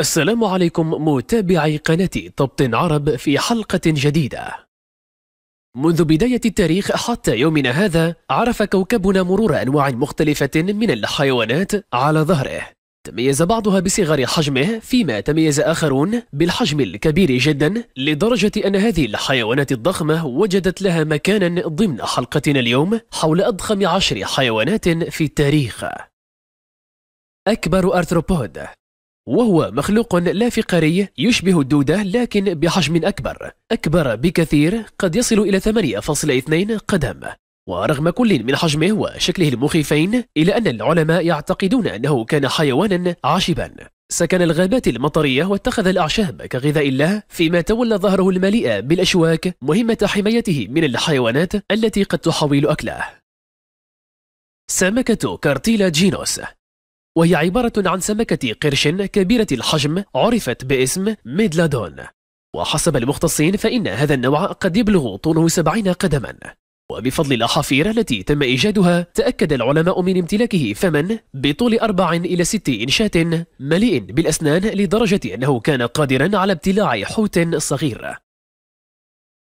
السلام عليكم متابعي قناة طبط عرب في حلقة جديدة منذ بداية التاريخ حتى يومنا هذا عرف كوكبنا مرور أنواع مختلفة من الحيوانات على ظهره تميز بعضها بصغر حجمه فيما تميز آخرون بالحجم الكبير جدا لدرجة أن هذه الحيوانات الضخمة وجدت لها مكانا ضمن حلقتنا اليوم حول أضخم عشر حيوانات في التاريخ أكبر أرثروبود وهو مخلوق لا فقري يشبه الدودة لكن بحجم أكبر أكبر بكثير قد يصل إلى 8.2 قدم ورغم كل من حجمه وشكله المخيفين إلا أن العلماء يعتقدون أنه كان حيوانا عشبا سكن الغابات المطرية واتخذ الأعشاب كغذاء له فيما تولى ظهره المليء بالأشواك مهمة حمايته من الحيوانات التي قد تحاول أكله سمكة كارتيلا جينوس وهي عبارة عن سمكة قرش كبيرة الحجم عرفت باسم ميدلادون وحسب المختصين فإن هذا النوع قد يبلغ طوله 70 قدما وبفضل الأحافير التي تم إيجادها تأكد العلماء من امتلاكه فما بطول أربع إلى ست إنشات مليء بالأسنان لدرجة أنه كان قادرا على ابتلاع حوت صغير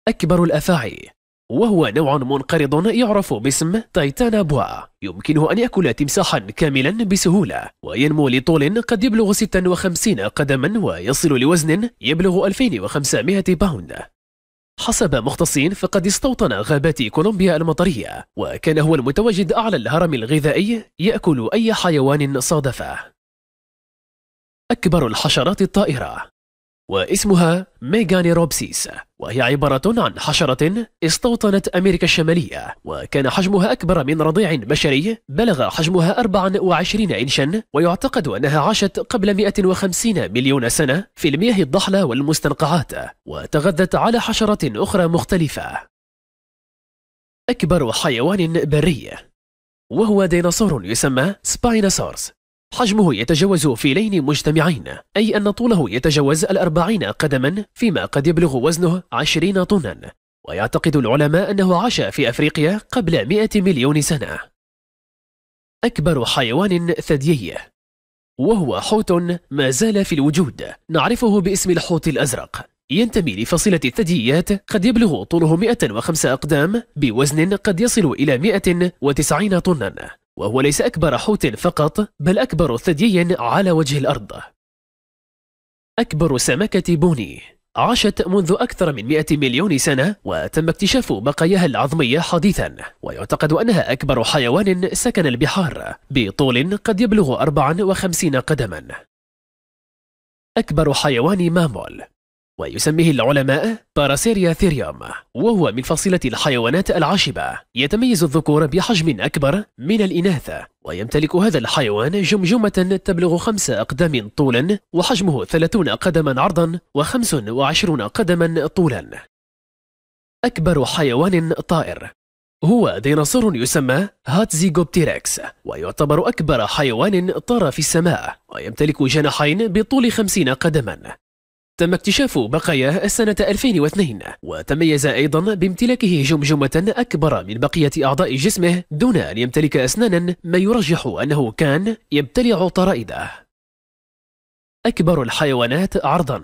أكبر الأفاعي وهو نوع منقرض يعرف باسم تايتانا بوا يمكنه أن يأكل تمساحا كاملا بسهولة وينمو لطول قد يبلغ 56 قدما ويصل لوزن يبلغ 2500 باوند حسب مختصين فقد استوطن غابات كولومبيا المطرية وكان هو المتواجد أعلى الهرم الغذائي يأكل أي حيوان صادفه أكبر الحشرات الطائرة واسمها ميغانيروبسيس وهي عبارة عن حشرة استوطنت أمريكا الشمالية وكان حجمها أكبر من رضيع بشري بلغ حجمها 24 إنشا ويعتقد أنها عاشت قبل 150 مليون سنة في المياه الضحلة والمستنقعات وتغذت على حشرة أخرى مختلفة أكبر حيوان بري وهو ديناصور يسمى سباينوسورس حجمه يتجاوز فيلين مجتمعين أي أن طوله يتجاوز الأربعين قدما فيما قد يبلغ وزنه عشرين طنا ويعتقد العلماء أنه عاش في أفريقيا قبل مئة مليون سنة أكبر حيوان ثديي وهو حوت ما زال في الوجود نعرفه باسم الحوت الأزرق ينتمي لفصيلة الثدييات قد يبلغ طوله 105 أقدام بوزن قد يصل إلى 190 طنا وهو ليس أكبر حوت فقط بل أكبر ثديي على وجه الأرض أكبر سمكة بوني عاشت منذ أكثر من 100 مليون سنة وتم اكتشاف بقاياها العظمية حديثا ويعتقد أنها أكبر حيوان سكن البحار بطول قد يبلغ 54 قدما أكبر حيوان مامول ويسميه العلماء باراسيريا ثيريوم وهو من فصيلة الحيوانات العاشبة يتميز الذكور بحجم أكبر من الإناث ويمتلك هذا الحيوان جمجمة تبلغ خمس أقدام طولا وحجمه ثلاثون قدما عرضا وخمس وعشرون قدما طولا أكبر حيوان طائر هو ديناصور يسمى هاتزيغوبتيركس ويعتبر أكبر حيوان طار في السماء ويمتلك جناحين بطول خمسين قدما تم اكتشاف بقاياه سنة 2002 وتميز أيضا بامتلاكه جمجمة أكبر من بقية أعضاء جسمه دون أن يمتلك أسنانا ما يرجح أنه كان يبتلع طرائده أكبر الحيوانات عرضا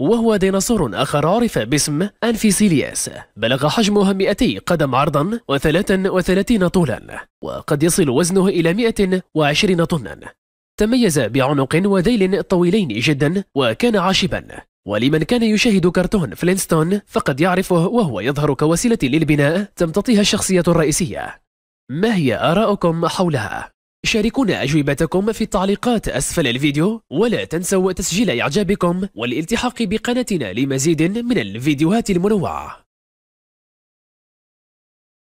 وهو ديناصور آخر عرف باسم أنفيسيلياس بلغ حجمه 200 قدم عرضا و33 طولا وقد يصل وزنه إلى 120 طنا تميز بعنق وذيل طويلين جدا وكان عاشبا ولمن كان يشاهد كرتون فلينستون فقد يعرفه وهو يظهر كوسيلة للبناء تمتطيها الشخصية الرئيسية ما هي آراءكم حولها؟ شاركونا أجوبتكم في التعليقات أسفل الفيديو ولا تنسوا تسجيل إعجابكم والالتحاق بقناتنا لمزيد من الفيديوهات المنوعة